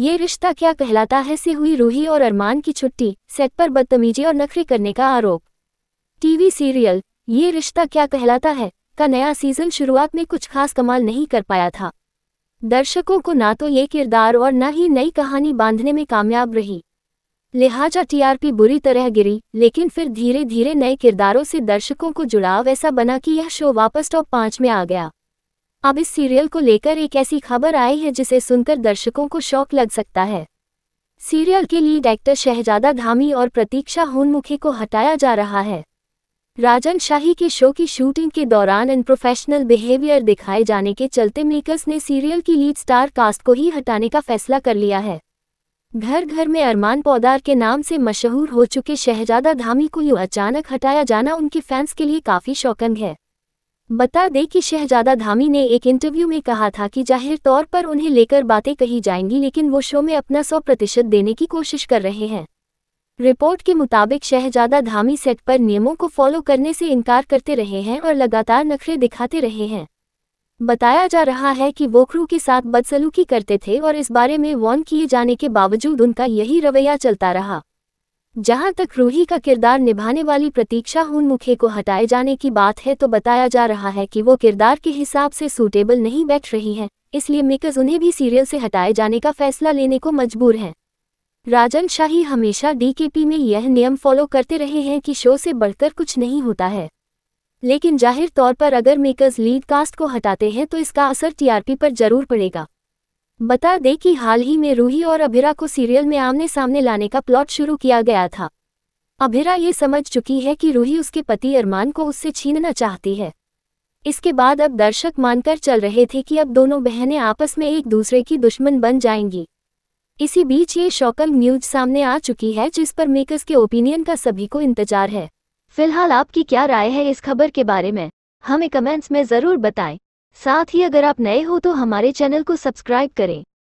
ये रिश्ता क्या कहलाता है से हुई रूही और अरमान की छुट्टी सेट पर बदतमीजी और नखरे करने का आरोप टीवी सीरियल ये रिश्ता क्या कहलाता है का नया सीजन शुरुआत में कुछ खास कमाल नहीं कर पाया था दर्शकों को ना तो ये किरदार और न ही नई कहानी बांधने में कामयाब रही लिहाजा टीआरपी बुरी तरह गिरी लेकिन फिर धीरे धीरे नए किरदारों से दर्शकों को जुड़ाव ऐसा बना कि यह शो वापस टॉप पाँच में आ गया अब इस सीरियल को लेकर एक ऐसी खबर आई है जिसे सुनकर दर्शकों को शौक लग सकता है सीरियल के लीड एक्टर शहजादा धामी और प्रतीक्षा होनमुखी को हटाया जा रहा है राजन शाही के शो की शूटिंग के दौरान इन प्रोफेशनल बिहेवियर दिखाए जाने के चलते मेकर्स ने सीरियल की लीड स्टार कास्ट को ही हटाने का फैसला कर लिया है घर घर में अरमान पौदार के नाम से मशहूर हो चुके शहजादा धामी को यूँ अचानक हटाया जाना उनके फैंस के लिए काफ़ी शौकंग है बता दें कि शहजादा धामी ने एक इंटरव्यू में कहा था कि जाहिर तौर पर उन्हें लेकर बातें कही जाएंगी लेकिन वो शो में अपना सौ प्रतिशत देने की कोशिश कर रहे हैं रिपोर्ट के मुताबिक शहजादा धामी सेट पर नियमों को फॉलो करने से इनकार करते रहे हैं और लगातार नखरे दिखाते रहे हैं बताया जा रहा है कि वो क्रू के साथ बदसलूकी करते थे और इस बारे में वॉर्न किए जाने के बावजूद उनका यही रवैया चलता रहा जहां तक रूही का किरदार निभाने वाली प्रतीक्षा मुखे को हटाए जाने की बात है तो बताया जा रहा है कि वो किरदार के हिसाब से सूटेबल नहीं बैठ रही हैं इसलिए मेकर्स उन्हें भी सीरियल से हटाए जाने का फैसला लेने को मजबूर हैं राजन शाही हमेशा डीकेपी में यह नियम फॉलो करते रहे हैं कि शो से बढ़कर कुछ नहीं होता है लेकिन जाहिर तौर पर अगर मेकर्स लीड कास्ट को हटाते हैं तो इसका असर टीआरपी पर जरूर पड़ेगा बता दें कि हाल ही में रूही और अभिरा को सीरियल में आमने सामने लाने का प्लॉट शुरू किया गया था अभिरा ये समझ चुकी है कि रूही उसके पति अरमान को उससे छीनना चाहती है इसके बाद अब दर्शक मानकर चल रहे थे कि अब दोनों बहनें आपस में एक दूसरे की दुश्मन बन जाएंगी इसी बीच ये शौकल न्यूज सामने आ चुकी है जिस पर मेकर्स के ओपिनियन का सभी को इंतजार है फिलहाल आपकी क्या राय है इस खबर के बारे में हमें कमेंट्स में ज़रूर बताएं साथ ही अगर आप नए हो तो हमारे चैनल को सब्सक्राइब करें